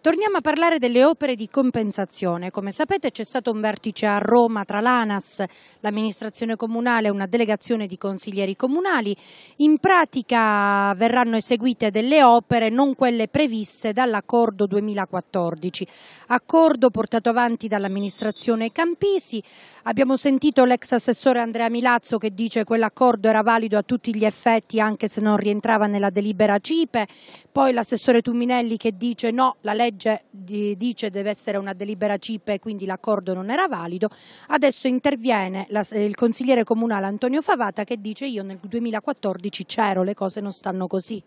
Torniamo a parlare delle opere di compensazione. Come sapete c'è stato un vertice a Roma tra l'ANAS, l'amministrazione comunale e una delegazione di consiglieri comunali. In pratica verranno eseguite delle opere, non quelle previste dall'accordo 2014. Accordo portato avanti dall'amministrazione Campisi. Abbiamo sentito l'ex assessore Andrea Milazzo che dice che quell'accordo era valido a tutti gli effetti anche se non rientrava nella delibera CIPE. Poi l'assessore Tuminelli che dice no, la legge legge di, dice deve essere una delibera CIPE, quindi l'accordo non era valido. Adesso interviene la, il consigliere comunale Antonio Favata che dice io nel 2014 c'ero, le cose non stanno così.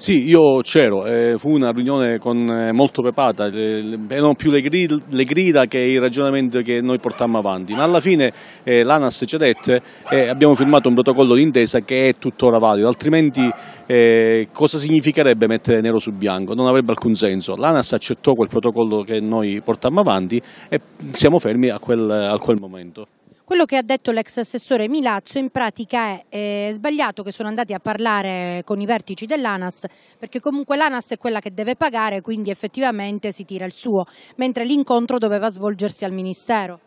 Sì, io c'ero, eh, fu una riunione con, eh, molto pepata, erano più le, grid, le, grida che il ragionamento che noi portammo avanti, ma alla fine eh, l'ANAS cedette e eh, abbiamo firmato un protocollo d'intesa che è tuttora valido, altrimenti eh, cosa significherebbe mettere nero su bianco? Non avrebbe alcun senso. L'ANAS accettò quel protocollo che noi portammo avanti e siamo fermi a quel, a quel momento. Quello che ha detto l'ex assessore Milazzo in pratica è, eh, è sbagliato che sono andati a parlare con i vertici dell'ANAS perché comunque l'ANAS è quella che deve pagare quindi effettivamente si tira il suo, mentre l'incontro doveva svolgersi al Ministero.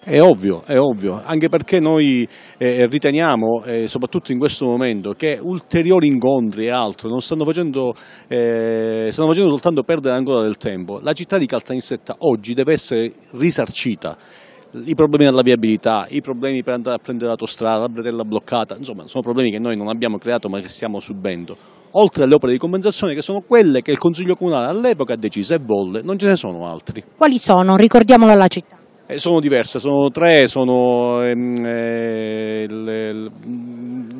È ovvio, è ovvio, anche perché noi eh, riteniamo, eh, soprattutto in questo momento, che ulteriori incontri e altro non stanno facendo, eh, stanno facendo soltanto perdere ancora del tempo. La città di Caltanissetta oggi deve essere risarcita i problemi della viabilità, i problemi per andare a prendere l'autostrada, la bretella bloccata, insomma sono problemi che noi non abbiamo creato ma che stiamo subendo. Oltre alle opere di compensazione che sono quelle che il Consiglio Comunale all'epoca ha deciso e volle, non ce ne sono altri. Quali sono? Ricordiamolo alla città. Eh, sono diverse, sono tre, sono ehm, eh, le, le,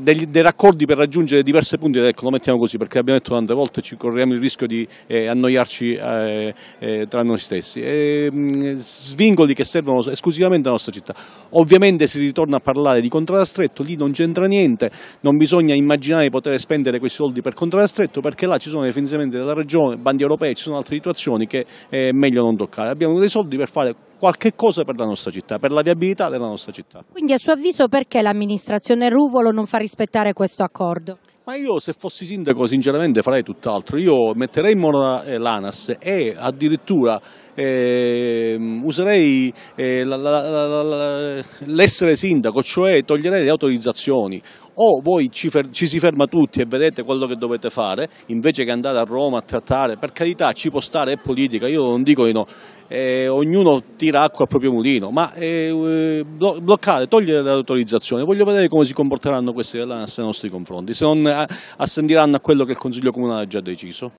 degli, dei raccordi per raggiungere diversi punti, ecco lo mettiamo così perché abbiamo detto tante volte ci corriamo il rischio di eh, annoiarci eh, eh tra noi stessi, e, ehm, svingoli che servono esclusivamente alla nostra città, ovviamente si ritorna a parlare di contrada stretto, lì non c'entra niente, non bisogna immaginare di poter spendere questi soldi per contrada stretto perché là ci sono dei finanziamenti della regione, bandi europei, ci sono altre situazioni che è eh, meglio non toccare, abbiamo dei soldi per fare qualche cosa per la nostra città, per la viabilità della nostra città. Quindi a suo avviso perché l'amministrazione Ruvolo non fa rispettare questo accordo? Ma io se fossi sindaco sinceramente farei tutt'altro, io metterei in mora eh, l'ANAS e addirittura eh, userei eh, l'essere sindaco, cioè toglierei le autorizzazioni, o voi ci, ci, si ferma tutti e vedete quello che dovete fare, invece che andare a Roma a trattare, per carità ci può stare, è politica, io non dico di no, eh, ognuno tira acqua al proprio mulino, ma eh, eh bloccare, togliere l'autorizzazione, voglio vedere come si comporteranno questi dell'ANAS eh, nei nostri confronti, se non eh, assentiranno a quello che il Consiglio Comunale ha già deciso.